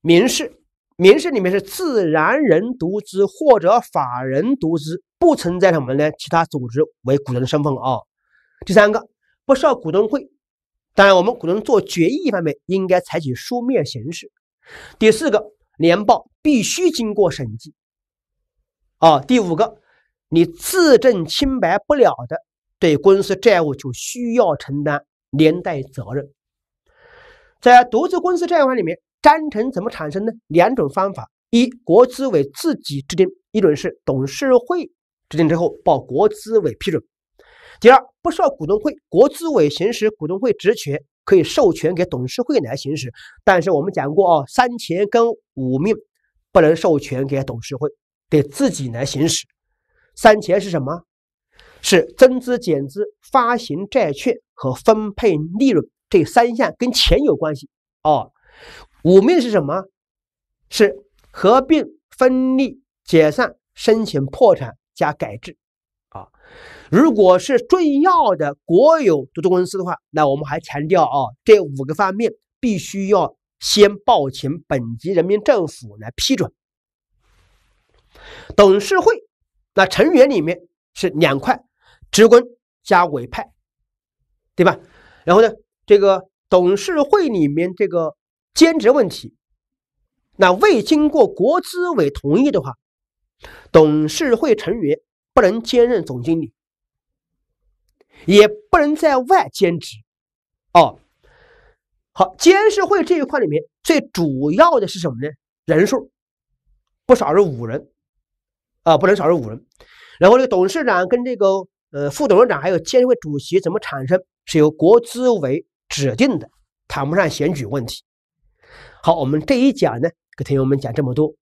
民事，民事里面是自然人独资或者法人独资，不存在什么呢？其他组织为股东的身份啊。第三个，不设股东会，当然我们股东做决议方面应该采取书面形式。第四个，年报必须经过审计啊。第五个，你自证清白不了的，对公司债务就需要承担连带责任。在独资公司债务里面，章程怎么产生呢？两种方法：一，国资委自己制定；一种是董事会制定之后报国资委批准。第二，不需要股东会，国资委行使股东会职权，可以授权给董事会来行使。但是我们讲过啊，三权跟五命不能授权给董事会，得自己来行使。三权是什么？是增资、减资、发行债券和分配利润。这三项跟钱有关系哦。五面是什么？是合并、分立、解散、申请破产加改制啊。如果是重要的国有独资公司的话，那我们还强调啊，这五个方面必须要先报请本级人民政府来批准。董事会那成员里面是两块，职工加委派，对吧？然后呢？这个董事会里面这个兼职问题，那未经过国资委同意的话，董事会成员不能兼任总经理，也不能在外兼职。哦，好，监事会这一块里面最主要的是什么呢？人数，不少于五人，啊，不能少于五人。然后这个董事长跟这个呃副董事长还有监事会主席怎么产生，是由国资委。指定的，谈不上选举问题。好，我们这一讲呢，给同学们讲这么多。